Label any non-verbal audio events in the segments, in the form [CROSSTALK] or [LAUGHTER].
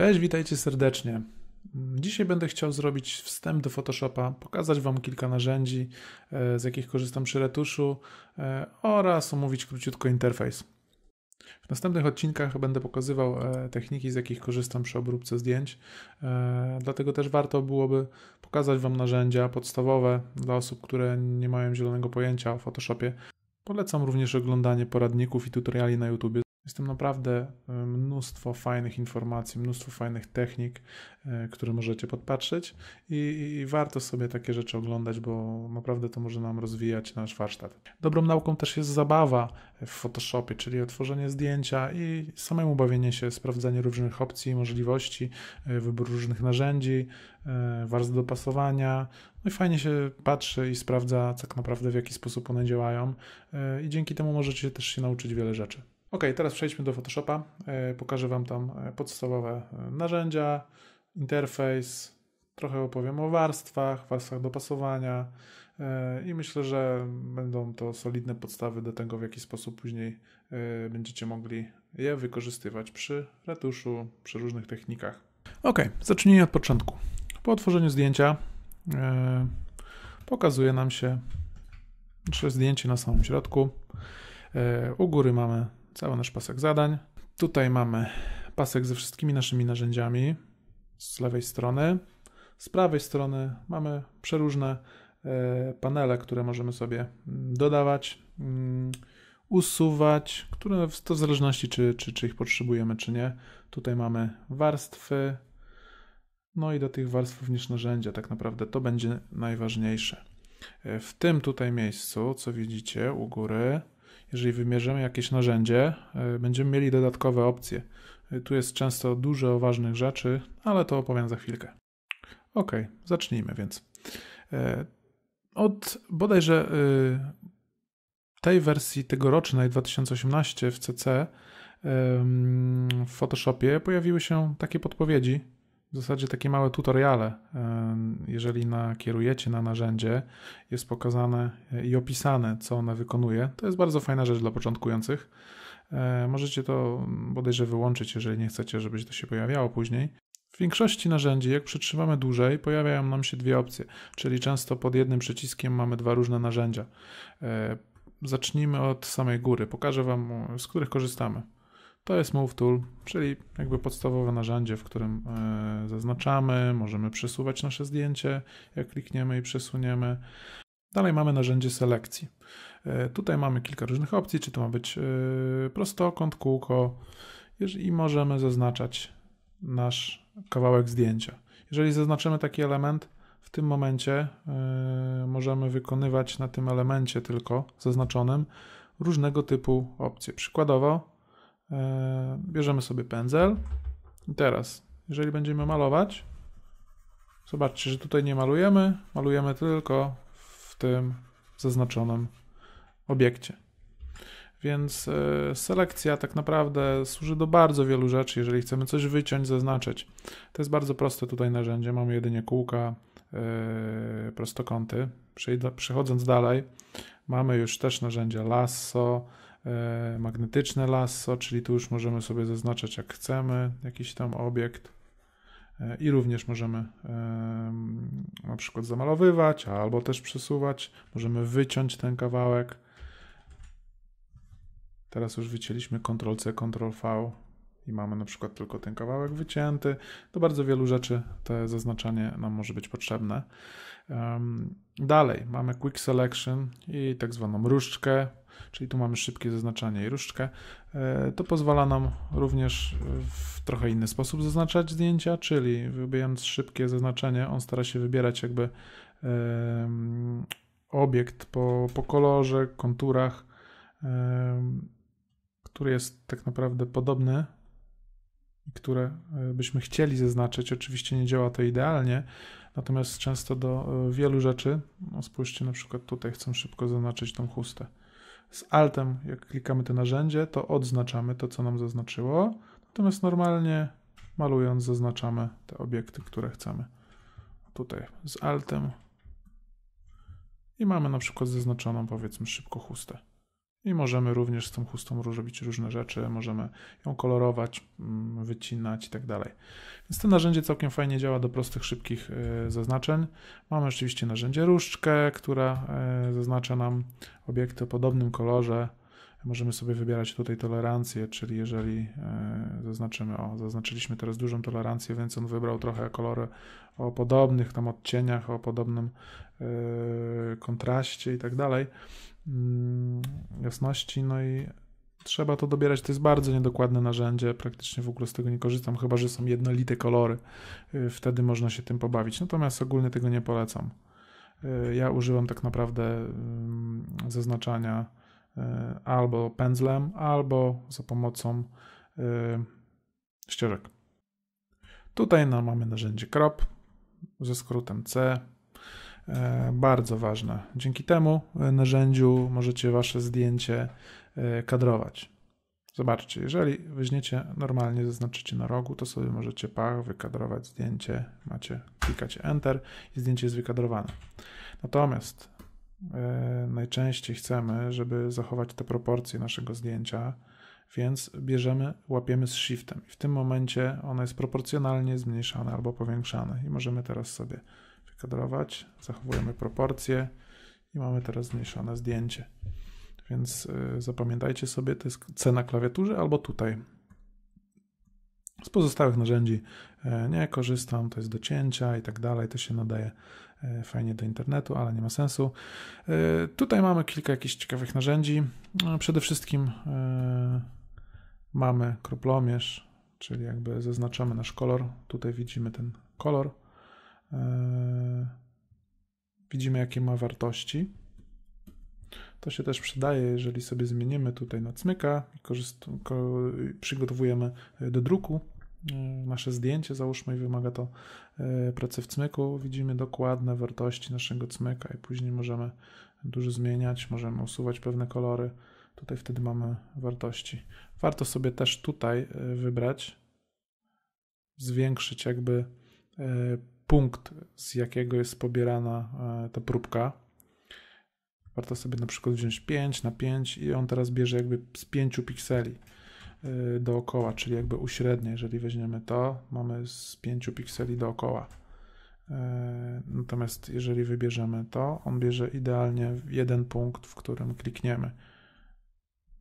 Cześć, witajcie serdecznie. Dzisiaj będę chciał zrobić wstęp do Photoshopa, pokazać Wam kilka narzędzi, e, z jakich korzystam przy retuszu e, oraz omówić króciutko interfejs. W następnych odcinkach będę pokazywał e, techniki, z jakich korzystam przy obróbce zdjęć, dlatego też warto byłoby pokazać Wam narzędzia podstawowe dla osób, które nie mają zielonego pojęcia o Photoshopie. Polecam również oglądanie poradników i tutoriali na YouTube. Jest tam naprawdę e, mnóstwo fajnych informacji, mnóstwo fajnych technik, e, które możecie podpatrzeć i, i, warto sobie takie rzeczy oglądać, bo naprawdę to może nam rozwijać nasz warsztat. Dobrą nauką też jest zabawa w Photoshopie, czyli otworzenie zdjęcia i samemu bawienie się, sprawdzanie różnych opcji, możliwości, e, wybór różnych narzędzi, warstw dopasowania. No i fajnie się patrzy i sprawdza tak naprawdę w jaki sposób one działają i dzięki temu możecie też się nauczyć wiele rzeczy. Ok, teraz przejdźmy do Photoshopa. E, pokażę Wam tam e, podstawowe e, narzędzia, interfejs, trochę opowiem o warstwach, warstwach dopasowania i myślę, że będą to solidne podstawy do tego, w jaki sposób później będziecie mogli je wykorzystywać przy retuszu, przy różnych technikach. Ok, zacznijmy od początku. Po otworzeniu zdjęcia pokazuje nam się nasze zdjęcie na samym środku. U góry mamy cały nasz pasek zadań. Tutaj mamy pasek ze wszystkimi naszymi narzędziami z lewej strony. Z prawej strony mamy przeróżne e, panele, które możemy sobie mm, dodawać, mm, usuwać, które to w zależności czy, czy, czy ich potrzebujemy, czy nie. Tutaj mamy warstwy, no i do tych warstw również narzędzia. Tak naprawdę to będzie najważniejsze. E, w tym tutaj miejscu, co widzicie u góry, jeżeli wymierzymy jakieś narzędzie, e, będziemy mieli dodatkowe opcje. E, tu jest często dużo ważnych rzeczy, ale to opowiem za chwilkę. Ok, zacznijmy więc. E, od bodajże tej wersji tegorocznej 2018 w CC w Photoshopie pojawiły się takie podpowiedzi, w zasadzie takie małe tutoriale. Jeżeli nakierujecie na narzędzie, jest pokazane e, i opisane, co one wykonuje. To jest bardzo fajna rzecz dla początkujących. E, możecie to mm, bodajże wyłączyć, jeżeli nie chcecie, żeby to się pojawiało później. W większości narzędzi, jak przytrzymamy dłużej, pojawiają nam się dwie opcje, czyli często pod jednym przyciskiem mamy dwa różne narzędzia. E, zacznijmy od samej góry. Pokażę Wam, z których korzystamy to jest Move Tool, czyli jakby podstawowe narzędzie, w którym e, zaznaczamy, możemy przesuwać nasze zdjęcie, jak klikniemy i przesuniemy. Dalej mamy narzędzie selekcji. E, tutaj mamy kilka różnych opcji, czy to ma być e, prostokąt, kółko i możemy zaznaczać nasz kawałek zdjęcia. Jeżeli zaznaczymy taki element, w tym momencie możemy wykonywać na tym elemencie tylko zaznaczonym różnego typu opcje. Przykładowo E, bierzemy sobie pędzel i teraz, jeżeli będziemy malować, zobaczcie, że tutaj nie malujemy, malujemy tylko w tym zaznaczonym obiekcie. Więc e, selekcja tak naprawdę służy do bardzo wielu rzeczy, jeżeli chcemy coś wyciąć, zaznaczyć. To jest bardzo proste tutaj narzędzie, mamy jedynie kółka, e, prostokąty. Przechodząc dalej, Mamy już też narzędzia lasso, e, magnetyczne lasso, czyli tu już możemy sobie zaznaczać jak chcemy jakiś tam obiekt e, i również możemy na przykład zamalowywać albo też przesuwać. Możemy wyciąć ten kawałek. Teraz już wycięliśmy Ctrl-C, Ctrl-V i mamy na przykład tylko ten kawałek wycięty. Do bardzo wielu rzeczy to zaznaczanie nam może być potrzebne. Dalej mamy quick selection i tak zwaną różdżkę, czyli tu mamy szybkie zaznaczanie i różdżkę. E, to pozwala nam również w trochę inny sposób zaznaczać zdjęcia, czyli wybierając szybkie zaznaczenie, on stara się wybierać jakby obiekt po, po kolorze, konturach, który jest tak naprawdę podobny i które e, byśmy chcieli zaznaczyć. Oczywiście nie działa to idealnie, Natomiast często do e, wielu rzeczy, no spójrzcie na przykład tutaj, chcę szybko zaznaczyć tą chustę. Z altem, jak klikamy to narzędzie, to odznaczamy to, co nam zaznaczyło. Natomiast normalnie malując zaznaczamy te obiekty, które chcemy. Tutaj z altem i mamy na przykład zaznaczoną powiedzmy szybko chustę. I możemy również z tą chustą robić różne rzeczy, możemy ją kolorować, mm, wycinać i tak dalej. Więc to narzędzie całkiem fajnie działa do prostych, szybkich e, zaznaczeń. Mamy oczywiście narzędzie różdżkę, która e, zaznacza nam obiekty o podobnym kolorze, Możemy sobie wybierać tutaj tolerancję, czyli jeżeli e, zaznaczymy, o, zaznaczyliśmy teraz dużą tolerancję, więc on wybrał trochę kolory o podobnych tam odcieniach, o podobnym e, kontraście i tak dalej, mm, jasności, no i trzeba to dobierać. To jest bardzo niedokładne narzędzie, praktycznie w ogóle z tego nie korzystam, chyba że są jednolite kolory. E, wtedy można się tym pobawić. Natomiast ogólnie tego nie polecam. Ja używam tak naprawdę mm, zaznaczania E, albo pędzlem, albo za pomocą e, ścieżek. Tutaj no, mamy narzędzie crop ze skrótem C. E, bardzo ważne. Dzięki temu narzędziu możecie wasze zdjęcie kadrować. Zobaczcie, jeżeli weźmiecie normalnie, zaznaczycie na rogu, to sobie możecie pach, wykadrować zdjęcie, macie, klikacie Enter i zdjęcie jest wykadrowane. Natomiast E, najczęściej chcemy, żeby zachować te proporcje naszego zdjęcia, więc bierzemy, łapiemy z shiftem i w tym momencie ono jest proporcjonalnie zmniejszane albo powiększane i możemy teraz sobie wykadrować, zachowujemy proporcje i mamy teraz zmniejszone zdjęcie. Więc e, zapamiętajcie sobie, to jest C na klawiaturze albo tutaj. Z pozostałych narzędzi e, nie korzystam, to jest do cięcia i tak dalej, to się nadaje E, fajnie do internetu, ale nie ma sensu. E, tutaj mamy kilka jakichś ciekawych narzędzi. No, przede wszystkim e, mamy kroplomierz, czyli jakby zaznaczamy nasz kolor. Tutaj widzimy ten kolor. Widzimy, jakie ma wartości. To się też przydaje, jeżeli sobie zmienimy tutaj na cmyka i przygotowujemy do druku, E, nasze zdjęcie, załóżmy, i wymaga to e, pracy w cmyku. Widzimy dokładne wartości naszego cmyka i później możemy dużo zmieniać, możemy usuwać pewne kolory. Tutaj wtedy mamy wartości. Warto sobie też tutaj e, wybrać, zwiększyć jakby punkt, z jakiego jest pobierana ta próbka. Warto sobie na przykład wziąć 5 na 5 i on teraz bierze jakby z 5 pikseli. Y, dookoła, czyli jakby uśrednie, jeżeli weźmiemy to, mamy z 5 pikseli dookoła. Y, natomiast jeżeli wybierzemy to, on bierze idealnie jeden punkt, w którym klikniemy.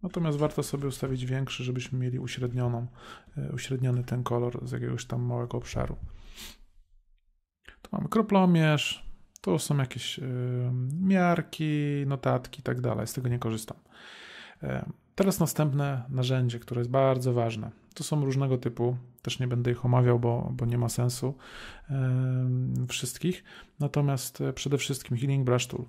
Natomiast warto sobie ustawić większy, żebyśmy mieli uśrednioną, y, uśredniony ten kolor z jakiegoś tam małego obszaru. Tu mamy kroplomierz, tu są jakieś miarki, notatki i tak dalej. Z tego nie korzystam. Teraz następne narzędzie, które jest bardzo ważne. To są różnego typu, też nie będę ich omawiał, bo, bo nie ma sensu yy, wszystkich. Natomiast e, przede wszystkim Healing Brush Tool,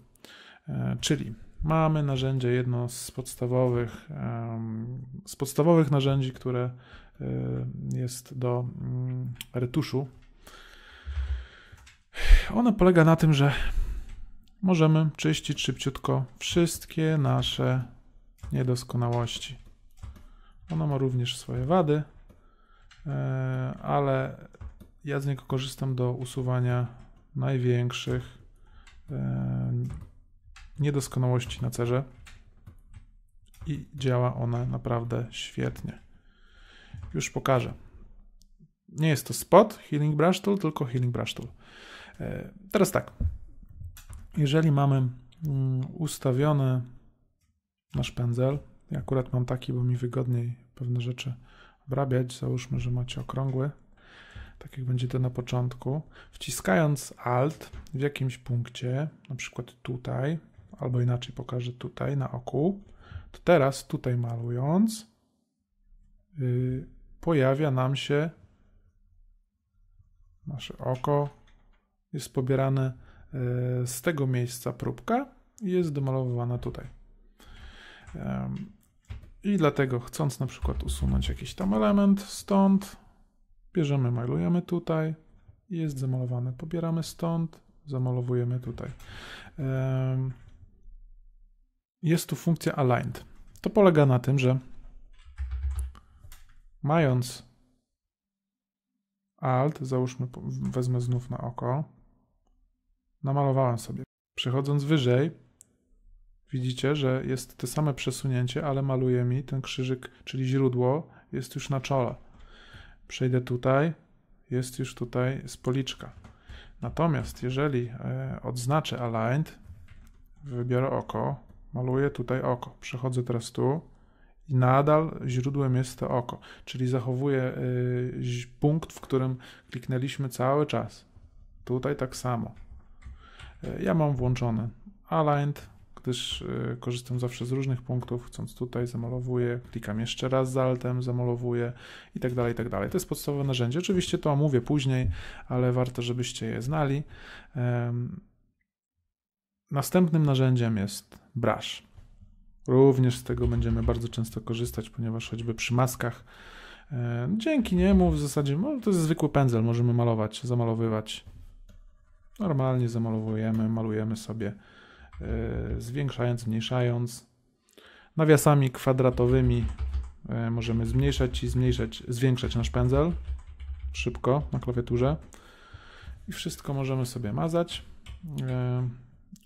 yy, czyli mamy narzędzie, jedno z podstawowych, yy, z podstawowych narzędzi, które e, jest do mm, retuszu. Ono polega na tym, że możemy czyścić szybciutko wszystkie nasze niedoskonałości. Ono ma również swoje wady, e, ale ja z niego korzystam do usuwania największych e, niedoskonałości na cerze i działa ona naprawdę świetnie. Już pokażę. Nie jest to spot Healing Brush Tool, tylko Healing Brush Tool. E, teraz tak. Jeżeli mamy mm, ustawione nasz pędzel Ja akurat mam taki, bo mi wygodniej pewne rzeczy obrabiać. Załóżmy, że macie okrągły, tak jak będzie to na początku. Wciskając Alt w jakimś punkcie, na przykład tutaj, albo inaczej pokażę tutaj na oku, to teraz tutaj malując yy, pojawia nam się nasze oko, jest pobierane y, z tego miejsca próbka i jest domalowywana tutaj. I dlatego chcąc na przykład usunąć jakiś tam element stąd, bierzemy, malujemy tutaj, jest zamalowane, pobieramy stąd, zamalowujemy tutaj. Jest tu funkcja aligned. To polega na tym, że mając Alt, załóżmy, wezmę znów na oko, namalowałem sobie. Przechodząc wyżej, Widzicie, że jest to same przesunięcie, ale maluje mi ten krzyżyk, czyli źródło jest już na czole. Przejdę tutaj, jest już tutaj z policzka. Natomiast jeżeli e, odznaczę aligned, wybiorę oko, maluję tutaj oko, przechodzę teraz tu i nadal źródłem jest to oko, czyli zachowuję e, punkt, w którym kliknęliśmy cały czas. Tutaj tak samo. E, ja mam włączone aligned, gdyż y, korzystam zawsze z różnych punktów, chcąc tutaj zamalowuję, klikam jeszcze raz z altem, zamalowuję i tak dalej, i tak dalej. To jest podstawowe narzędzie. Oczywiście to omówię później, ale warto, żebyście je znali. Następnym narzędziem jest brush. Również z tego będziemy bardzo często korzystać, ponieważ choćby przy maskach e, Dzięki niemu w zasadzie, no, to jest zwykły pędzel, możemy malować, zamalowywać. Normalnie zamalowujemy, malujemy sobie E, zwiększając, zmniejszając. Nawiasami kwadratowymi e, możemy zmniejszać i zmniejszać, zwiększać nasz pędzel szybko na klawiaturze. I wszystko możemy sobie mazać. E,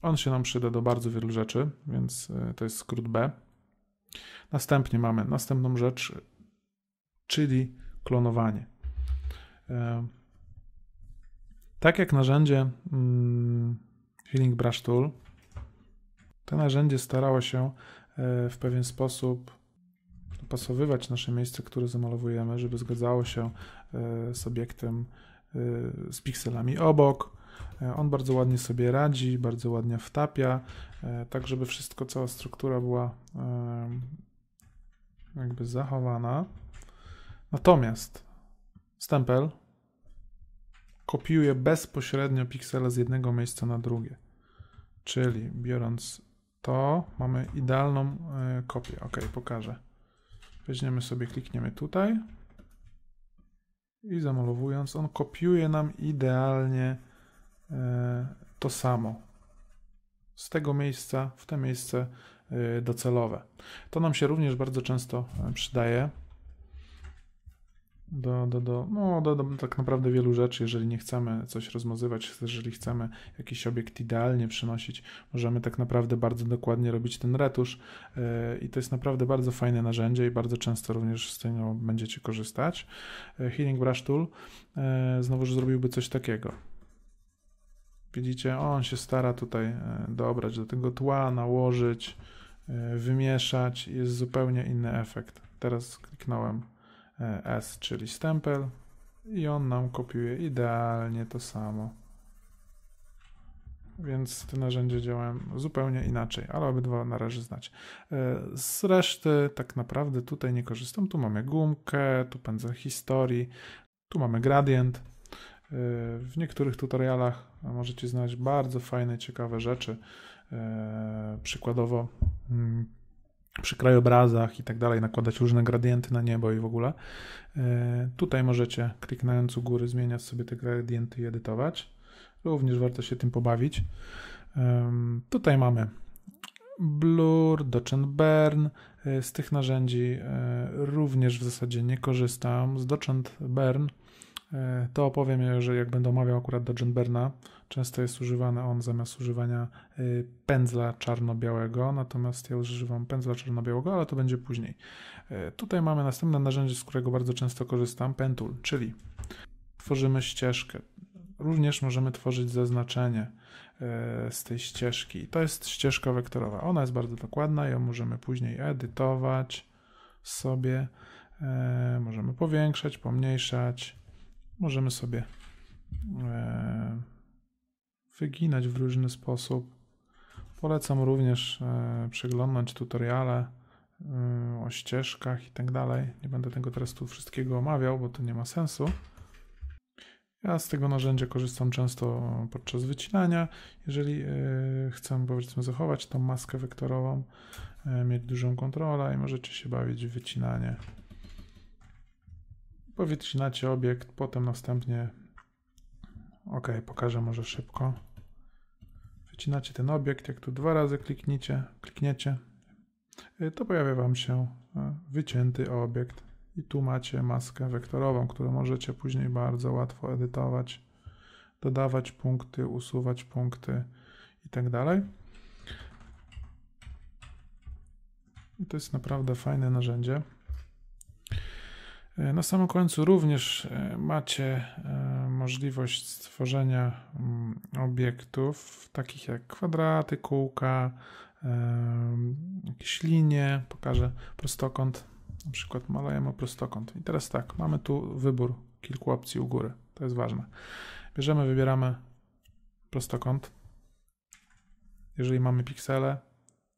on się nam przyda do bardzo wielu rzeczy, więc to jest skrót B. Następnie mamy następną rzecz, czyli klonowanie. Tak jak narzędzie mm, Healing Brush Tool, te narzędzie starało się e, w pewien sposób dopasowywać nasze miejsce, które zamalowujemy, żeby zgadzało się e, z obiektem, e, z pikselami obok. On bardzo ładnie sobie radzi, bardzo ładnie wtapia, tak żeby wszystko, cała struktura była jakby zachowana. Natomiast stempel kopiuje bezpośrednio piksele z jednego miejsca na drugie. Czyli biorąc to mamy idealną e, kopię. Ok, pokażę. Weźmiemy sobie, klikniemy tutaj i zamalowując, on kopiuje nam idealnie e, to samo. Z tego miejsca w to miejsce e, docelowe. To nam się również bardzo często przydaje do, do, do, no, do, do tak naprawdę wielu rzeczy, jeżeli nie chcemy coś rozmazywać, jeżeli chcemy jakiś obiekt idealnie przynosić, możemy tak naprawdę bardzo dokładnie robić ten retusz e, i to jest naprawdę bardzo fajne narzędzie i bardzo często również z tego będziecie korzystać. E, Healing Brush Tool Znowu e, znowuż zrobiłby coś takiego. Widzicie, on się stara tutaj dobrać do tego tła, nałożyć, wymieszać, jest zupełnie inny efekt. Teraz kliknąłem E, S, czyli stempel i on nam kopiuje idealnie to samo. Więc te narzędzia działają zupełnie inaczej, ale obydwa należy znać. E, z reszty tak naprawdę tutaj nie korzystam. Tu mamy gumkę, tu pędzel historii, tu mamy gradient. E, w niektórych tutorialach możecie znaleźć bardzo fajne, ciekawe rzeczy. Przykładowo mm, przy krajobrazach i tak dalej, nakładać różne gradienty na niebo i w ogóle. E, tutaj możecie kliknąc u góry zmieniać sobie te gradienty i edytować. Również warto się tym pobawić. Tutaj mamy Blur, Dodge and Burn. E, z tych narzędzi e, również w zasadzie nie korzystam. Z Dodge and Burn E, to opowiem, e, że jak będę omawiał akurat do John Berna, często jest używany on zamiast używania e, pędzla czarno-białego, natomiast ja używam pędzla czarno-białego, ale to będzie później. Tutaj mamy następne narzędzie, z którego bardzo często korzystam, pentul, czyli tworzymy ścieżkę. Również możemy tworzyć zaznaczenie z tej ścieżki. To jest ścieżka wektorowa. Ona jest bardzo dokładna, ją możemy później edytować sobie. Możemy powiększać, pomniejszać możemy sobie e, wyginać w różny sposób. Polecam również e, przeglądać tutoriale e, o ścieżkach i tak dalej. Nie będę tego teraz tu wszystkiego omawiał, bo to nie ma sensu. Ja z tego narzędzia korzystam często podczas wycinania. Jeżeli chcę powiedzmy zachować tą maskę wektorową, mieć dużą kontrolę i możecie się bawić w wycinanie Powycinacie obiekt, potem następnie OK, pokażę może szybko. Wycinacie ten obiekt, jak tu dwa razy klikniecie, klikniecie, y, to pojawia Wam się y, wycięty obiekt. I tu macie maskę wektorową, którą możecie później bardzo łatwo edytować, dodawać punkty, usuwać punkty itd. Tak I to jest naprawdę fajne narzędzie. E, na samym końcu również e, macie e, możliwość stworzenia mm, obiektów takich jak kwadraty, kółka, jakieś linie. Pokażę prostokąt. Na przykład malujemy prostokąt. I teraz tak, mamy tu wybór kilku opcji u góry. To jest ważne. Bierzemy, wybieramy prostokąt. Jeżeli mamy piksele,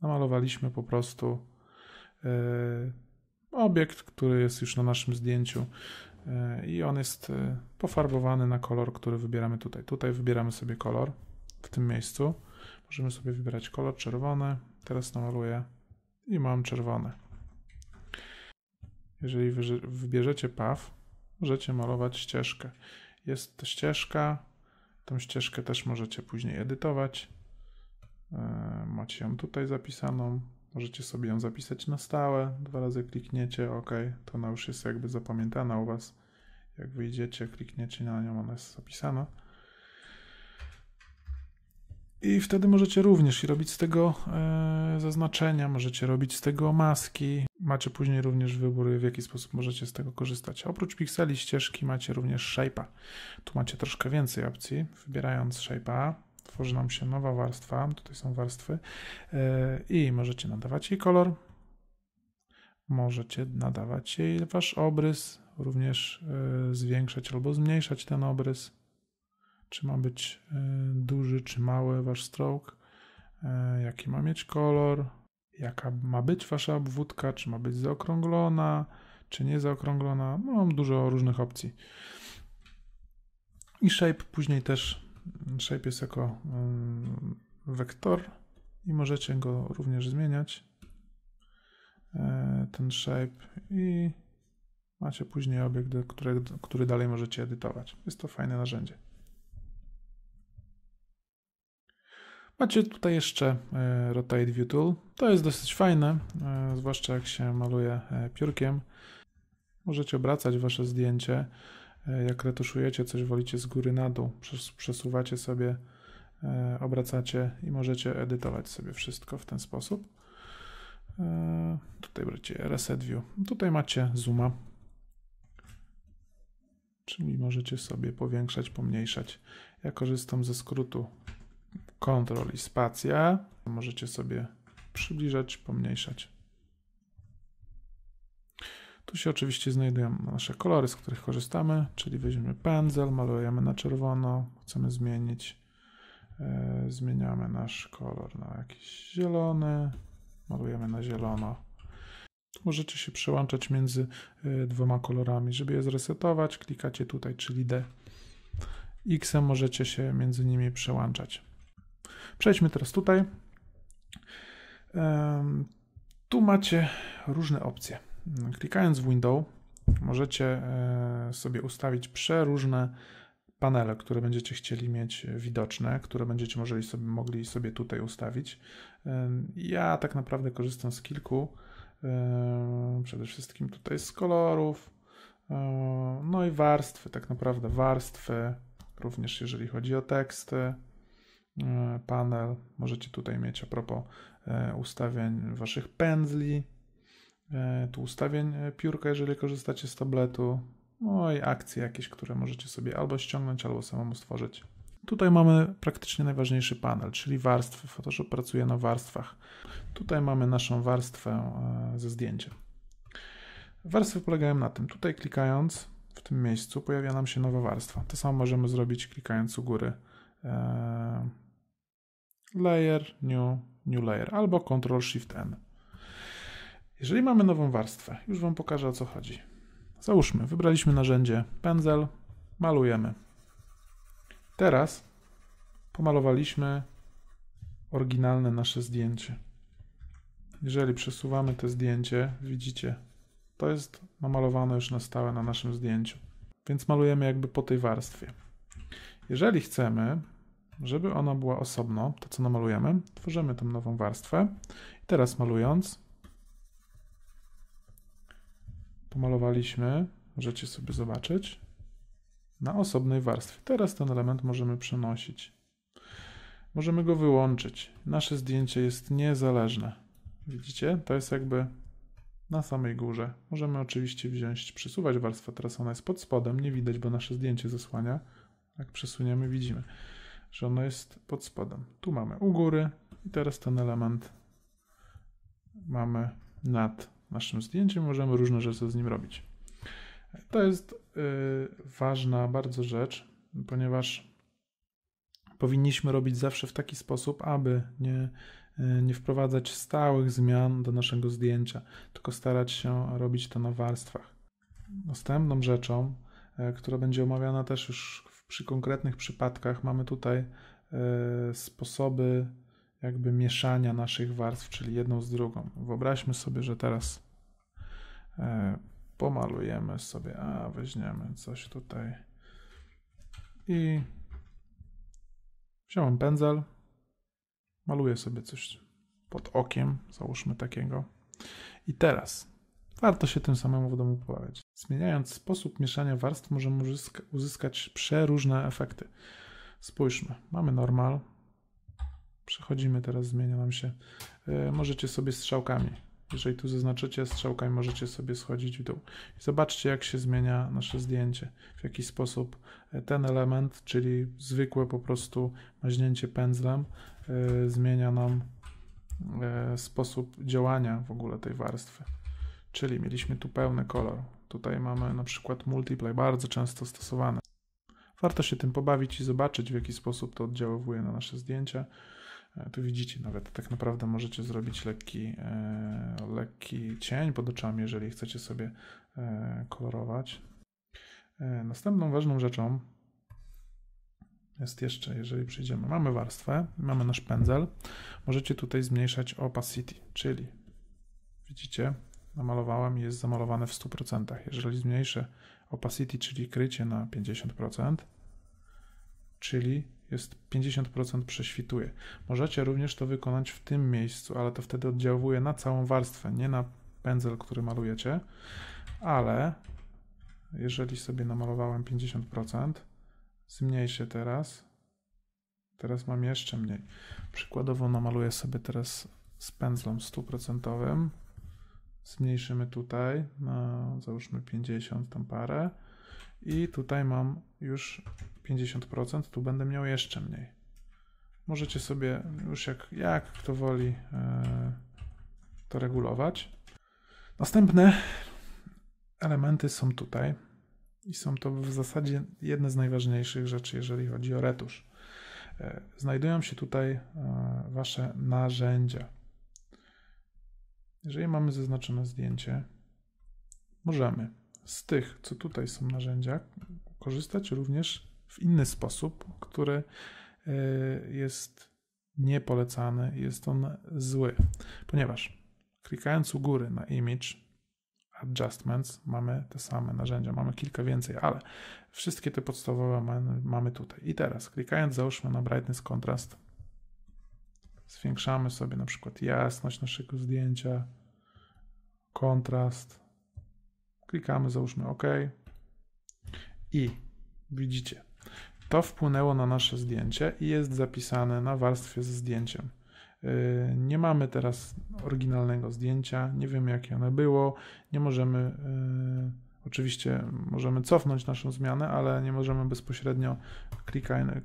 namalowaliśmy po prostu yy, obiekt, który jest już na naszym zdjęciu e, i on jest e, pofarbowany na kolor, który wybieramy tutaj. Tutaj wybieramy sobie kolor w tym miejscu. Możemy sobie wybierać kolor czerwony. Teraz namaluję i mam czerwony. Jeżeli wybierzecie PAW, możecie malować ścieżkę. Jest to ścieżka. Tą ścieżkę też możecie później edytować. E, macie ją tutaj zapisaną. Możecie sobie ją zapisać na stałe. Dwa razy klikniecie OK, to ona już jest jakby zapamiętana u Was. Jak wyjdziecie, klikniecie na nią, ona jest zapisana. I wtedy możecie również i robić z tego e, zaznaczenia, możecie robić z tego maski. Macie później również wybór, w jaki sposób możecie z tego korzystać. Oprócz pikseli ścieżki macie również shape'a. Tu macie troszkę więcej opcji. Wybierając shape'a, tworzy nam się nowa warstwa, tutaj są warstwy e, i możecie nadawać jej kolor, możecie nadawać jej wasz obrys, również e, zwiększać albo zmniejszać ten obrys, czy ma być e, duży czy mały wasz stroke, jaki ma mieć kolor, jaka ma być wasza obwódka, czy ma być zaokrąglona, czy nie zaokrąglona, no, mam dużo różnych opcji. I shape później też shape jest jako mm, wektor i możecie go również zmieniać. E, ten shape i macie później obiekt, który, który dalej możecie edytować. Jest to fajne narzędzie. Macie tutaj jeszcze e, Rotate View Tool. To jest dosyć fajne, e, zwłaszcza jak się maluje piórkiem. Możecie obracać wasze zdjęcie E, jak retuszujecie coś, wolicie z góry na dół, przesuwacie sobie, e, obracacie i możecie edytować sobie wszystko w ten sposób. E, tutaj bracie Reset View. Tutaj macie zooma, czyli możecie sobie powiększać, pomniejszać. Ja korzystam ze skrótu Ctrl i spacja. Możecie sobie przybliżać, pomniejszać. Tu się oczywiście znajdują nasze kolory, z których korzystamy, czyli weźmiemy pędzel, malujemy na czerwono, chcemy zmienić. E, zmieniamy nasz kolor na jakiś zielony, malujemy na zielono. Tu możecie się przełączać między e, dwoma kolorami. Żeby je zresetować, klikacie tutaj, czyli D. X możecie się między nimi przełączać. Przejdźmy teraz tutaj. Tu macie różne opcje. Klikając w window możecie e, sobie ustawić przeróżne panele, które będziecie chcieli mieć widoczne, które będziecie mogli sobie, mogli sobie tutaj ustawić. E, ja tak naprawdę korzystam z kilku, e, przede wszystkim tutaj z kolorów, no i warstwy, tak naprawdę warstwy, również jeżeli chodzi o teksty, panel, możecie tutaj mieć a propos ustawień waszych pędzli, E, tu ustawień e, piórka, jeżeli korzystacie z tabletu, no i akcje jakieś, które możecie sobie albo ściągnąć, albo samemu stworzyć. Tutaj mamy praktycznie najważniejszy panel, czyli warstwy. Photoshop pracuje na warstwach. Tutaj mamy naszą warstwę e, ze zdjęciem. Warstwy polegają na tym. Tutaj klikając w tym miejscu pojawia nam się nowa warstwa. To samo możemy zrobić klikając u góry layer, new, new layer albo Ctrl Shift N. Jeżeli mamy nową warstwę, już Wam pokażę o co chodzi. Załóżmy, wybraliśmy narzędzie, pędzel, malujemy. Teraz pomalowaliśmy oryginalne nasze zdjęcie. Jeżeli przesuwamy to zdjęcie, widzicie, to jest namalowane już na stałe na naszym zdjęciu. Więc malujemy jakby po tej warstwie. Jeżeli chcemy, żeby ona była osobno, to co namalujemy, tworzymy tą nową warstwę. I teraz malując, pomalowaliśmy, możecie sobie zobaczyć, na osobnej warstwie. Teraz ten element możemy przenosić. Możemy go wyłączyć. Nasze zdjęcie jest niezależne. Widzicie? To jest jakby na samej górze. Możemy oczywiście wziąć, przesuwać warstwę. Teraz ona jest pod spodem, nie widać, bo nasze zdjęcie zasłania. Jak przesuniemy, widzimy, że ono jest pod spodem. Tu mamy u góry i teraz ten element mamy nad naszym zdjęciem możemy różne rzeczy z nim robić. To jest y, ważna bardzo rzecz, ponieważ powinniśmy robić zawsze w taki sposób, aby nie, y, nie wprowadzać stałych zmian do naszego zdjęcia, tylko starać się robić to na warstwach. Następną rzeczą, y, która będzie omawiana też już przy konkretnych przypadkach, mamy tutaj sposoby jakby mieszania naszych warstw, czyli jedną z drugą. Wyobraźmy sobie, że teraz e, pomalujemy sobie, a weźmiemy coś tutaj i wziąłem pędzel, maluję sobie coś pod okiem, załóżmy takiego. I teraz warto się tym samemu w domu pobawić. Zmieniając sposób mieszania warstw możemy uzyskać przeróżne efekty. Spójrzmy, mamy normal, Przechodzimy teraz, zmienia nam się. E, możecie sobie strzałkami. Jeżeli tu zaznaczycie strzałkami, możecie sobie schodzić w dół. zobaczcie, jak się zmienia nasze zdjęcie. W jaki sposób e, ten element, czyli zwykłe po prostu maźnięcie pędzlem, e, zmienia nam sposób działania w ogóle tej warstwy. Czyli mieliśmy tu pełny kolor. Tutaj mamy na przykład multiply, bardzo często stosowane. Warto się tym pobawić i zobaczyć, w jaki sposób to oddziaływuje na nasze zdjęcia. E, tu widzicie nawet, tak naprawdę możecie zrobić lekki, e, lekki cień pod oczami, jeżeli chcecie sobie e, kolorować. Następną ważną rzeczą jest jeszcze, jeżeli przyjdziemy, mamy warstwę, mamy nasz pędzel, możecie tutaj zmniejszać opacity, czyli widzicie, namalowałem i jest zamalowane w 100%. Jeżeli zmniejszę opacity, czyli krycie na 50%, czyli jest 50% prześwituje. Możecie również to wykonać w tym miejscu, ale to wtedy oddziałuje na całą warstwę, nie na pędzel, który malujecie, ale jeżeli sobie namalowałem 50%, zmniejszę teraz, teraz mam jeszcze mniej. Przykładowo namaluję sobie teraz z pędzlem 100%, zmniejszymy tutaj na załóżmy 50, tam parę i tutaj mam już 50%, tu będę miał jeszcze mniej. Możecie sobie już jak, jak kto woli e, to regulować. Następne elementy są tutaj i są to w zasadzie jedne z najważniejszych rzeczy, jeżeli chodzi o retusz. E, znajdują się tutaj e, Wasze narzędzia. Jeżeli mamy zaznaczone zdjęcie, możemy z tych, co tutaj są narzędzia, korzystać również w inny sposób, który e, jest niepolecany, jest on zły, ponieważ klikając u góry na image adjustments mamy te same narzędzia, mamy kilka więcej, ale wszystkie te podstawowe mamy tutaj. I teraz klikając załóżmy na brightness contrast zwiększamy sobie na przykład jasność naszego zdjęcia, kontrast, klikamy załóżmy OK i widzicie to wpłynęło na nasze zdjęcie i jest zapisane na warstwie ze zdjęciem. Y, nie mamy teraz oryginalnego zdjęcia, nie wiemy jakie ono było, nie możemy, y, oczywiście możemy cofnąć naszą zmianę, ale nie możemy bezpośrednio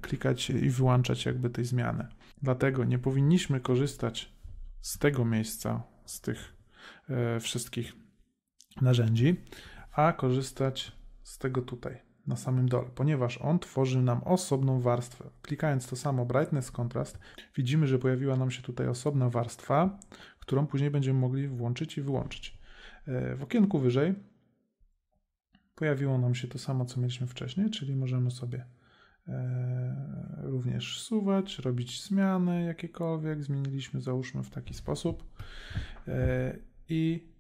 klikać i wyłączać jakby tej zmiany. Dlatego nie powinniśmy korzystać z tego miejsca, z tych y, wszystkich narzędzi, a korzystać z tego tutaj na samym dole, ponieważ on tworzy nam osobną warstwę. Klikając to samo brightness contrast, widzimy, że pojawiła nam się tutaj osobna warstwa, którą później będziemy mogli włączyć i wyłączyć. E, w okienku wyżej pojawiło nam się to samo, co mieliśmy wcześniej, czyli możemy sobie e, również suwać, robić zmiany jakiekolwiek. Zmieniliśmy załóżmy w taki sposób e, i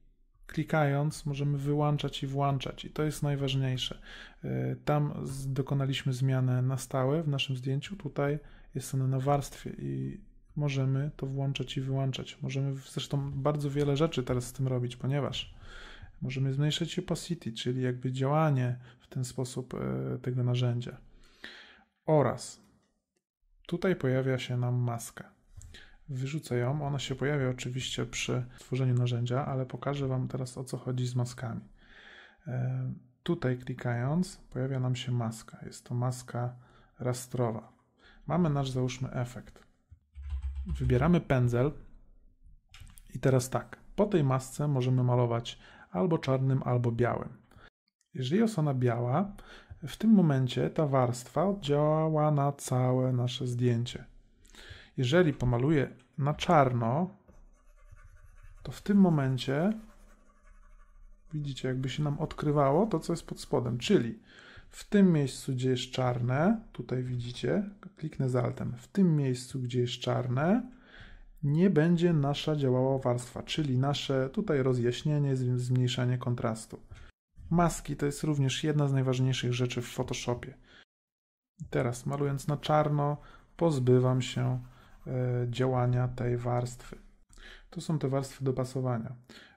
klikając możemy wyłączać i włączać i to jest najważniejsze. Y, tam dokonaliśmy zmiany na stałe w naszym zdjęciu, tutaj jest ono na warstwie i możemy to włączać i wyłączać. Możemy zresztą bardzo wiele rzeczy teraz z tym robić, ponieważ możemy zmniejszyć opacity, czyli jakby działanie w ten sposób y, tego narzędzia. Oraz tutaj pojawia się nam maska. Wyrzucę ją, ona się pojawia oczywiście przy tworzeniu narzędzia, ale pokażę Wam teraz o co chodzi z maskami. E, tutaj klikając pojawia nam się maska. Jest to maska rastrowa. Mamy nasz załóżmy efekt. Wybieramy pędzel i teraz tak, po tej masce możemy malować albo czarnym, albo białym. Jeżeli jest ona biała, w tym momencie ta warstwa oddziała na całe nasze zdjęcie. Jeżeli pomaluję na czarno, to w tym momencie widzicie, jakby się nam odkrywało to, co jest pod spodem, czyli w tym miejscu, gdzie jest czarne, tutaj widzicie, kliknę z altem, w tym miejscu, gdzie jest czarne, nie będzie nasza działała warstwa, czyli nasze tutaj rozjaśnienie, zmniejszanie kontrastu. Maski to jest również jedna z najważniejszych rzeczy w Photoshopie. teraz malując na czarno, pozbywam się E, działania tej warstwy. To są te warstwy dopasowania.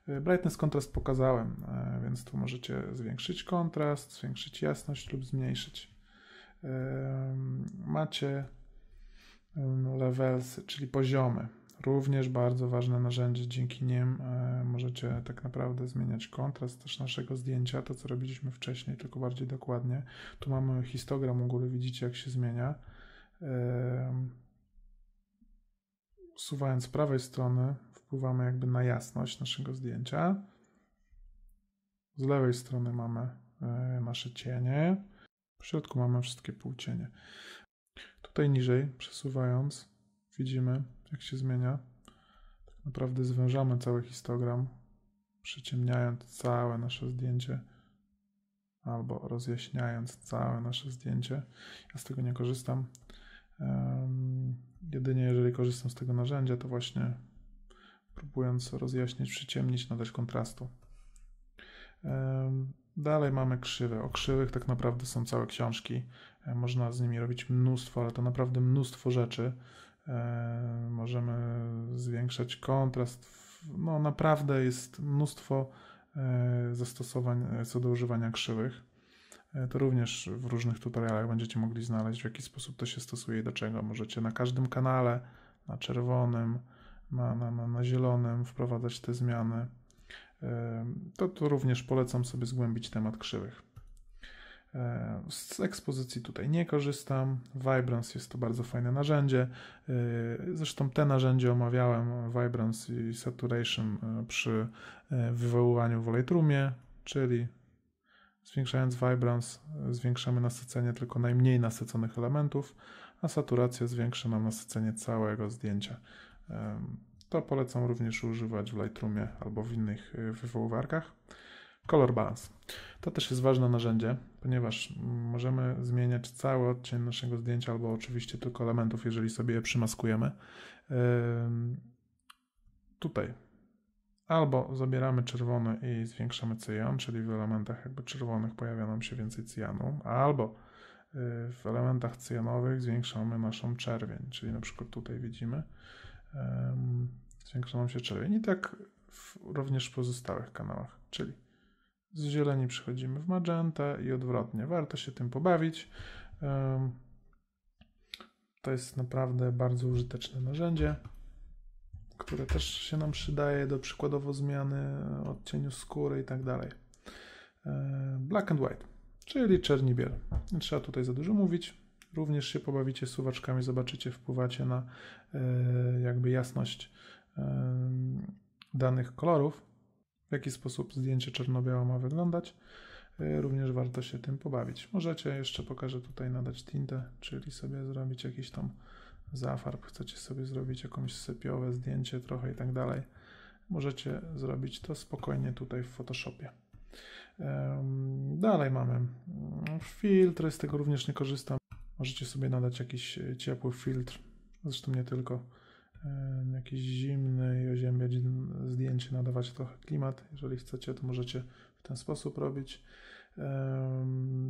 E, brightness kontrast pokazałem, e, więc tu możecie zwiększyć kontrast, zwiększyć jasność lub zmniejszyć. Macie levels, czyli poziomy. Również bardzo ważne narzędzie, dzięki nim możecie tak naprawdę zmieniać kontrast też naszego zdjęcia, to co robiliśmy wcześniej, tylko bardziej dokładnie. Tu mamy histogram u góry, widzicie jak się zmienia usuwając z prawej strony, wpływamy jakby na jasność naszego zdjęcia. Z lewej strony mamy e, nasze cienie. W środku mamy wszystkie półcienie. Tutaj niżej, przesuwając, widzimy, jak się zmienia. Tak naprawdę zwężamy cały histogram, przyciemniając całe nasze zdjęcie albo rozjaśniając całe nasze zdjęcie. Ja z tego nie korzystam. Jedynie jeżeli korzystam z tego narzędzia, to właśnie próbując rozjaśnić, przyciemnić, nadać kontrastu. Dalej mamy krzywe. O krzywych tak naprawdę są całe książki. E, można z nimi robić mnóstwo, ale to naprawdę mnóstwo rzeczy. E, możemy zwiększać kontrast. No naprawdę jest mnóstwo e, zastosowań co do używania krzywych. E, to również w różnych tutorialach będziecie mogli znaleźć, w jaki sposób to się stosuje i do czego. Możecie na każdym kanale, na czerwonym, na, na, na, na zielonym wprowadzać te zmiany. E, to, to również polecam sobie zgłębić temat krzywych. E, z ekspozycji tutaj nie korzystam. Vibrance jest to bardzo fajne narzędzie. Zresztą te narzędzie omawiałem, Vibrance i Saturation, przy wywoływaniu w Lightroomie, czyli Zwiększając vibrance zwiększamy nasycenie tylko najmniej nasyconych elementów, a saturacja zwiększa nam nasycenie całego zdjęcia. To polecam również używać w Lightroomie albo w innych y, wywoływarkach. Color Balance. To też jest ważne narzędzie, ponieważ mm, możemy zmieniać cały odcień naszego zdjęcia albo oczywiście tylko elementów, jeżeli sobie je przymaskujemy. Tutaj Albo zabieramy czerwony i zwiększamy cyjan, czyli w elementach jakby czerwonych pojawia nam się więcej cyjanu, albo y, w elementach cyjanowych zwiększamy naszą czerwień, czyli na przykład tutaj widzimy, zwiększa nam się czerwień i tak w, również w pozostałych kanałach, czyli z zieleni przechodzimy w magenta i odwrotnie. Warto się tym pobawić. To jest naprawdę bardzo użyteczne narzędzie które też się nam przydaje do przykładowo zmiany odcieniu skóry i tak dalej. E, black and white, czyli czerni biel. Nie trzeba tutaj za dużo mówić. Również się pobawicie suwaczkami, zobaczycie, wpływacie na e, jakby jasność e, danych kolorów, w jaki sposób zdjęcie czarno-białe ma wyglądać. Również warto się tym pobawić. Możecie jeszcze pokażę tutaj nadać tintę, czyli sobie zrobić jakiś tam zafarb, chcecie sobie zrobić jakąś sypiowe zdjęcie trochę i tak dalej, możecie zrobić to spokojnie tutaj w Photoshopie. Dalej mamy mm, filtry, z tego również nie korzystam. Możecie sobie nadać jakiś e, ciepły filtr, zresztą nie tylko jakiś zimny i oziębiać zdjęcie, nadawać trochę klimat. Jeżeli chcecie, to możecie w ten sposób robić.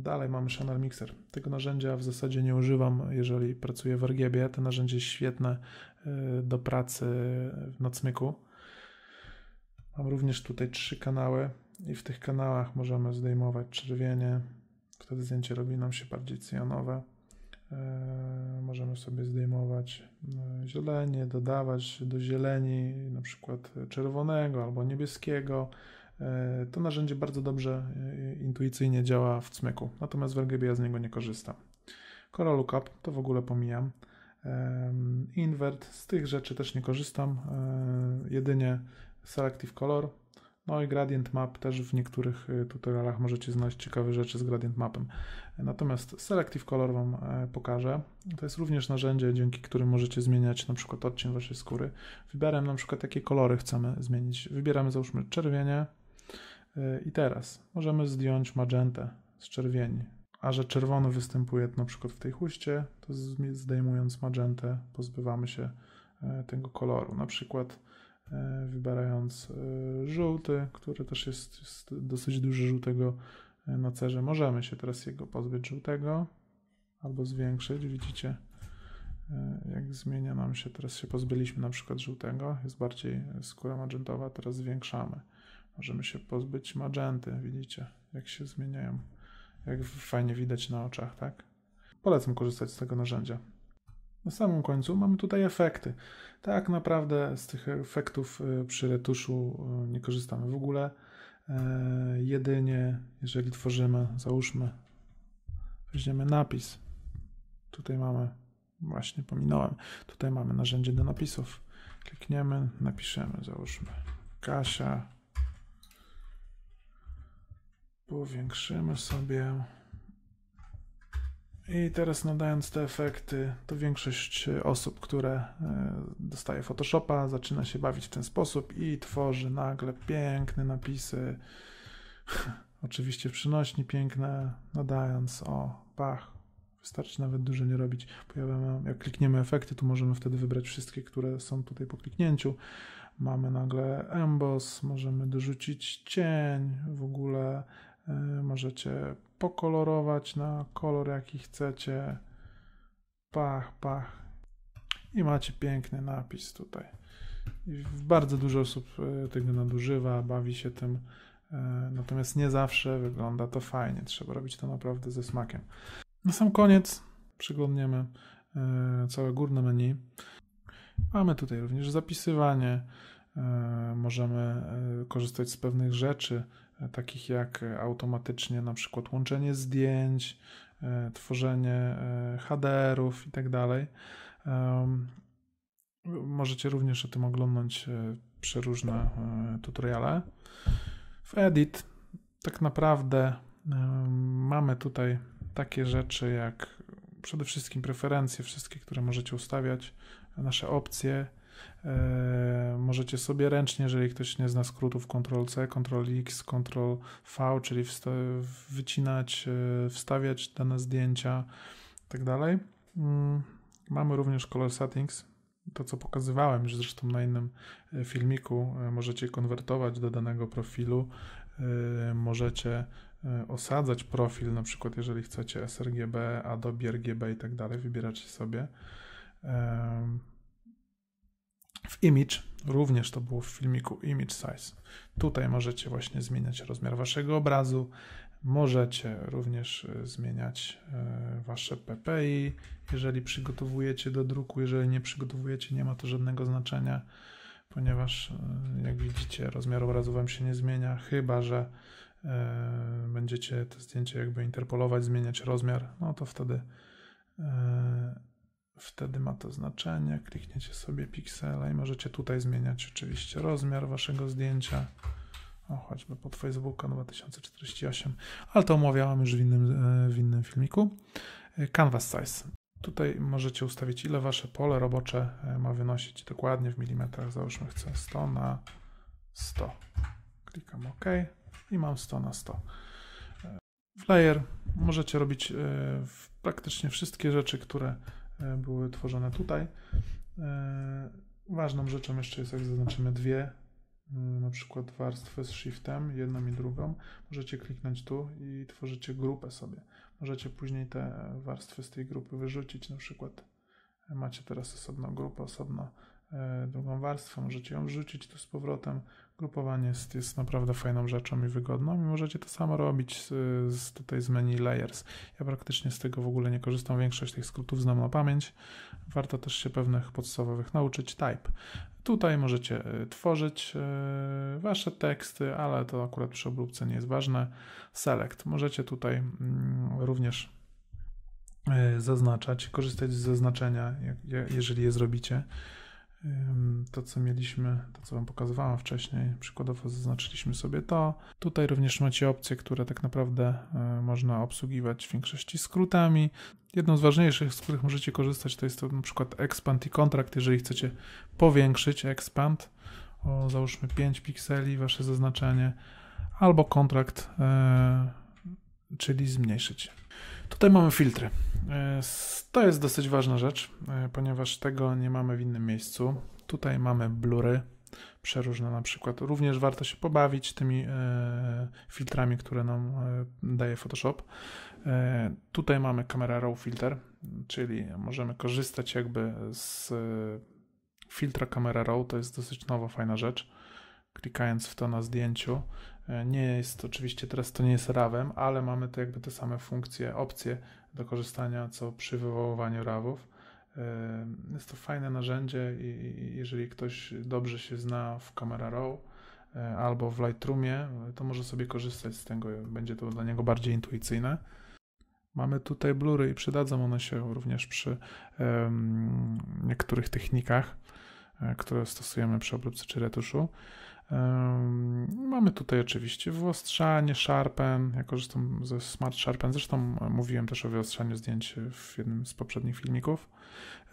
Dalej mamy Channel Mixer. Tego narzędzia w zasadzie nie używam, jeżeli pracuję w RGB. To narzędzie jest świetne e, do pracy na cmyku. Mam również tutaj trzy kanały i w tych kanałach możemy zdejmować czerwienie. Wtedy zdjęcie robi nam się bardziej cyjanowe. E, możemy sobie zdejmować e, zielenie, dodawać do zieleni na przykład czerwonego albo niebieskiego. E, to narzędzie bardzo dobrze e, intuicyjnie działa w cmyku, natomiast w RGB ja z niego nie korzystam. Coral Lookup to w ogóle pomijam. Invert z tych rzeczy też nie korzystam, e, jedynie Selective Color. No i Gradient Map też w niektórych tutorialach możecie znaleźć ciekawe rzeczy z Gradient Mapem. Natomiast Selective Color Wam pokażę. To jest również narzędzie, dzięki którym możecie zmieniać na przykład odcień Waszej skóry. Wybieram na przykład jakie kolory chcemy zmienić. Wybieramy załóżmy czerwienie, E, I teraz możemy zdjąć magentę z czerwieni. A że czerwony występuje na przykład w tej huście, to zdejmując magentę pozbywamy się e, tego koloru. Na przykład e, wybierając żółty, który też jest, jest dosyć duży żółtego na cerze, możemy się teraz jego pozbyć żółtego albo zwiększyć. Widzicie, jak zmienia nam się, teraz się pozbyliśmy na przykład żółtego, jest bardziej skóra magentowa, teraz zwiększamy. Możemy się pozbyć magenty, widzicie, jak się zmieniają, jak fajnie widać na oczach, tak? Polecam korzystać z tego narzędzia. Na samym końcu mamy tutaj efekty. Tak naprawdę z tych efektów y, przy retuszu y, nie korzystamy w ogóle. Y, jedynie jeżeli tworzymy, załóżmy, weźmiemy napis. Tutaj mamy, właśnie pominąłem, tutaj mamy narzędzie do napisów. Klikniemy, napiszemy, załóżmy Kasia Powiększymy sobie. I teraz nadając te efekty, to większość e, osób, które e, dostaje Photoshopa, zaczyna się bawić w ten sposób i tworzy nagle piękne napisy. [LAUGHS] Oczywiście przynośni piękne, nadając o pach. Wystarczy nawet dużo nie robić. Pojawiamy, jak klikniemy efekty, tu możemy wtedy wybrać wszystkie, które są tutaj po kliknięciu. Mamy nagle emboss, możemy dorzucić cień, w ogóle E, możecie pokolorować na kolor jaki chcecie. Pach, pach. I macie piękny napis tutaj. I bardzo dużo osób e, tego nadużywa, bawi się tym. E, natomiast nie zawsze wygląda to fajnie. Trzeba robić to naprawdę ze smakiem. Na sam koniec przyglądniemy całe górne menu. Mamy tutaj również zapisywanie. Możemy korzystać z pewnych rzeczy, E, takich jak e, automatycznie na przykład łączenie zdjęć, e, tworzenie HDR-ów itd. Tak możecie również o tym oglądnąć przeróżne tutoriale. W Edit tak naprawdę mamy tutaj takie rzeczy jak przede wszystkim preferencje, wszystkie, które możecie ustawiać, nasze opcje, E, możecie sobie ręcznie, jeżeli ktoś nie zna skrótów Ctrl-C, Ctrl-X, Ctrl-V, czyli wycinać, e, wstawiać dane zdjęcia tak dalej. Mm, mamy również Color Settings, to co pokazywałem już zresztą na innym e, filmiku, możecie konwertować do danego profilu, możecie osadzać profil, na przykład jeżeli chcecie sRGB, Adobe RGB i tak dalej, wybieracie sobie. W Image również to było w filmiku Image Size. Tutaj możecie właśnie zmieniać rozmiar waszego obrazu, możecie również e, zmieniać e, wasze PPI, jeżeli przygotowujecie do druku, jeżeli nie przygotowujecie, nie ma to żadnego znaczenia, ponieważ e, jak widzicie rozmiar obrazu wam się nie zmienia, chyba że będziecie to zdjęcie jakby interpolować, zmieniać rozmiar, no to wtedy Wtedy ma to znaczenie. Klikniecie sobie piksela i możecie tutaj zmieniać oczywiście rozmiar waszego zdjęcia. O, choćby pod Facebooka 2048, ale to omawiałam już w innym, e, w innym filmiku. E, canvas size. Tutaj możecie ustawić, ile wasze pole robocze e, ma wynosić dokładnie w milimetrach. Załóżmy, chcę 100 na 100. Klikam OK i mam 100 na 100. W layer możecie robić praktycznie wszystkie rzeczy, które E, były tworzone tutaj. E, ważną rzeczą jeszcze jest, jak zaznaczymy dwie e, na przykład warstwy z shiftem, jedną i drugą, możecie kliknąć tu i tworzycie grupę sobie. Możecie później te warstwy z tej grupy wyrzucić, na przykład macie teraz osobną grupę, osobno drugą warstwę, możecie ją wrzucić tu z powrotem, Grupowanie jest, jest naprawdę fajną rzeczą i wygodną i możecie to samo robić z, z, tutaj z menu layers. Ja praktycznie z tego w ogóle nie korzystam, większość tych skrótów znam na pamięć. Warto też się pewnych podstawowych nauczyć. Type. Tutaj możecie e, tworzyć e, wasze teksty, ale to akurat przy obróbce nie jest ważne. Select. Możecie tutaj mm, również e, zaznaczać, korzystać z zaznaczenia, jeżeli je zrobicie to, co mieliśmy, to, co Wam pokazywałem wcześniej, przykładowo zaznaczyliśmy sobie to. Tutaj również macie opcje, które tak naprawdę e, można obsługiwać w większości skrótami. Jedną z ważniejszych, z których możecie korzystać, to jest to na przykład expand i kontrakt, jeżeli chcecie powiększyć expand o załóżmy 5 pikseli Wasze zaznaczenie, albo kontrakt, e, czyli zmniejszyć. Tutaj mamy filtry. E, to jest dosyć ważna rzecz, e, ponieważ tego nie mamy w innym miejscu. Tutaj mamy blury przeróżne na przykład. Również warto się pobawić tymi e, filtrami, które nam daje Photoshop. Tutaj mamy kamera RAW filter, czyli możemy korzystać jakby z filtra kamera RAW. To jest dosyć nowa, fajna rzecz. Klikając w to na zdjęciu E, nie jest oczywiście teraz to nie jest rawem, ale mamy te jakby te same funkcje, opcje do korzystania co przy wywoływaniu rawów. E, jest to fajne narzędzie i jeżeli ktoś dobrze się zna w Camera Raw e, albo w Lightroomie, to może sobie korzystać z tego, będzie to dla niego bardziej intuicyjne. Mamy tutaj blury i przydadzą one się również przy niektórych technikach, które stosujemy przy obróbce czy retuszu. Mamy tutaj oczywiście wyostrzanie, sharpen. Ja korzystam ze Smart Sharpen. Zresztą e, mówiłem też o wyostrzaniu zdjęć w jednym z poprzednich filmików.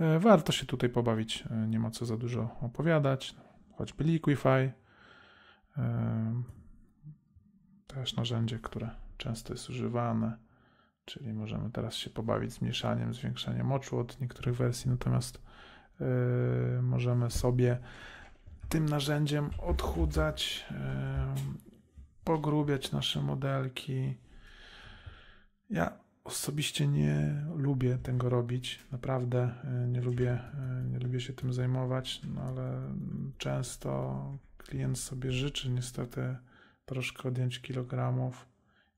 E, warto się tutaj pobawić. E, nie ma co za dużo opowiadać. Choćby Liquify. Też narzędzie, które często jest używane. Czyli możemy teraz się pobawić zmniejszaniem, zwiększaniem oczu od niektórych wersji. Natomiast możemy sobie tym narzędziem odchudzać, pogrubiać nasze modelki. Ja osobiście nie lubię tego robić, naprawdę e, nie lubię, e, nie lubię się tym zajmować, no ale często klient sobie życzy niestety troszkę odjąć kilogramów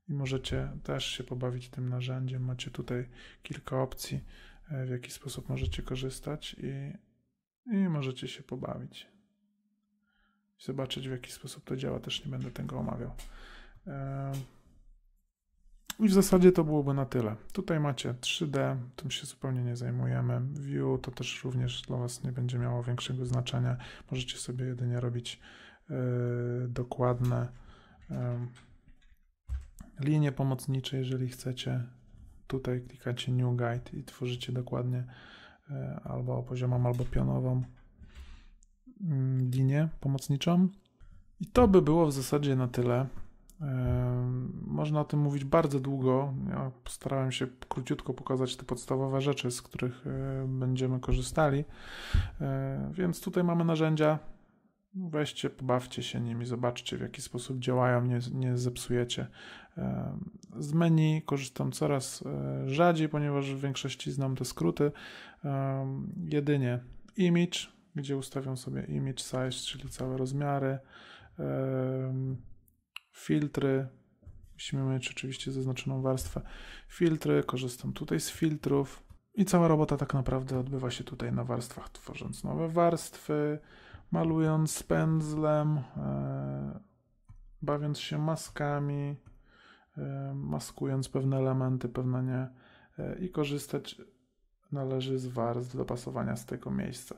i możecie też się pobawić tym narzędziem. Macie tutaj kilka opcji, e, w jaki sposób możecie korzystać i, i możecie się pobawić zobaczyć w jaki sposób to działa. Też nie będę tego omawiał. Ehm, I w zasadzie to byłoby na tyle. Tutaj macie 3D, tym się zupełnie nie zajmujemy. View to też również dla Was nie będzie miało większego znaczenia. Możecie sobie jedynie robić yy, dokładne yy, linie pomocnicze, jeżeli chcecie. Tutaj klikacie New Guide i tworzycie dokładnie yy, albo poziomą, albo pionową linię mm, pomocniczą. I to by było w zasadzie na tyle. Można o tym mówić bardzo długo. Ja postarałem się króciutko pokazać te podstawowe rzeczy, z których e, będziemy korzystali. E, więc tutaj mamy narzędzia. Weźcie, pobawcie się nimi, zobaczcie w jaki sposób działają, nie, nie zepsujecie. Z menu korzystam coraz e, rzadziej, ponieważ w większości znam te skróty. Jedynie image, gdzie ustawiam sobie image size, czyli całe rozmiary, filtry, musimy mieć oczywiście zaznaczoną warstwę filtry, korzystam tutaj z filtrów i cała robota tak naprawdę odbywa się tutaj na warstwach, tworząc nowe warstwy, malując pędzlem, e, bawiąc się maskami, e, maskując pewne elementy, pewne nie e, i korzystać należy z warstw dopasowania z tego miejsca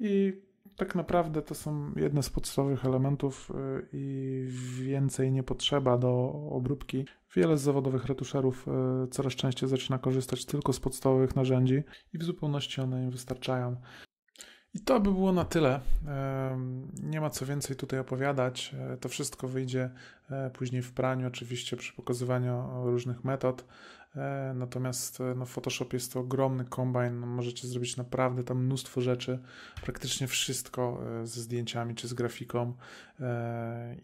i tak naprawdę to są jedne z podstawowych elementów y, i więcej nie potrzeba do obróbki. Wiele z zawodowych retuszerów y, coraz częściej zaczyna korzystać tylko z podstawowych narzędzi i w zupełności one im wystarczają. I to by było na tyle. Nie ma co więcej tutaj opowiadać. E, to wszystko wyjdzie e, później w praniu, oczywiście przy pokazywaniu różnych metod. E, natomiast e, no, w Photoshopie jest to ogromny kombajn, no, możecie zrobić naprawdę tam mnóstwo rzeczy, praktycznie wszystko e, ze zdjęciami czy z grafiką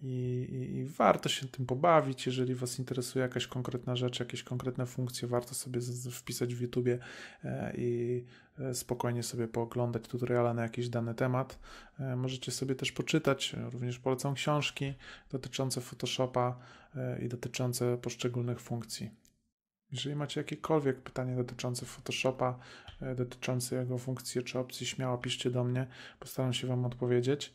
I, i, i, warto się tym pobawić, jeżeli Was interesuje jakaś konkretna rzecz, jakieś konkretne funkcje, warto sobie wpisać w YouTube i spokojnie sobie pooglądać tutoriala na jakiś dany temat. Możecie sobie też poczytać, również polecam książki dotyczące Photoshopa i dotyczące poszczególnych funkcji. Jeżeli macie jakiekolwiek pytanie dotyczące Photoshopa, e, dotyczące jego funkcji czy opcji, śmiało piszcie do mnie, postaram się Wam odpowiedzieć.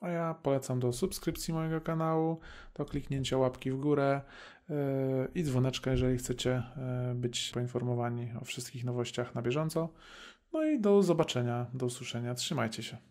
A ja polecam do subskrypcji mojego kanału, do kliknięcia łapki w górę yy, i dzwoneczka, jeżeli chcecie yy, być poinformowani o wszystkich nowościach na bieżąco. No i do zobaczenia, do usłyszenia. Trzymajcie się.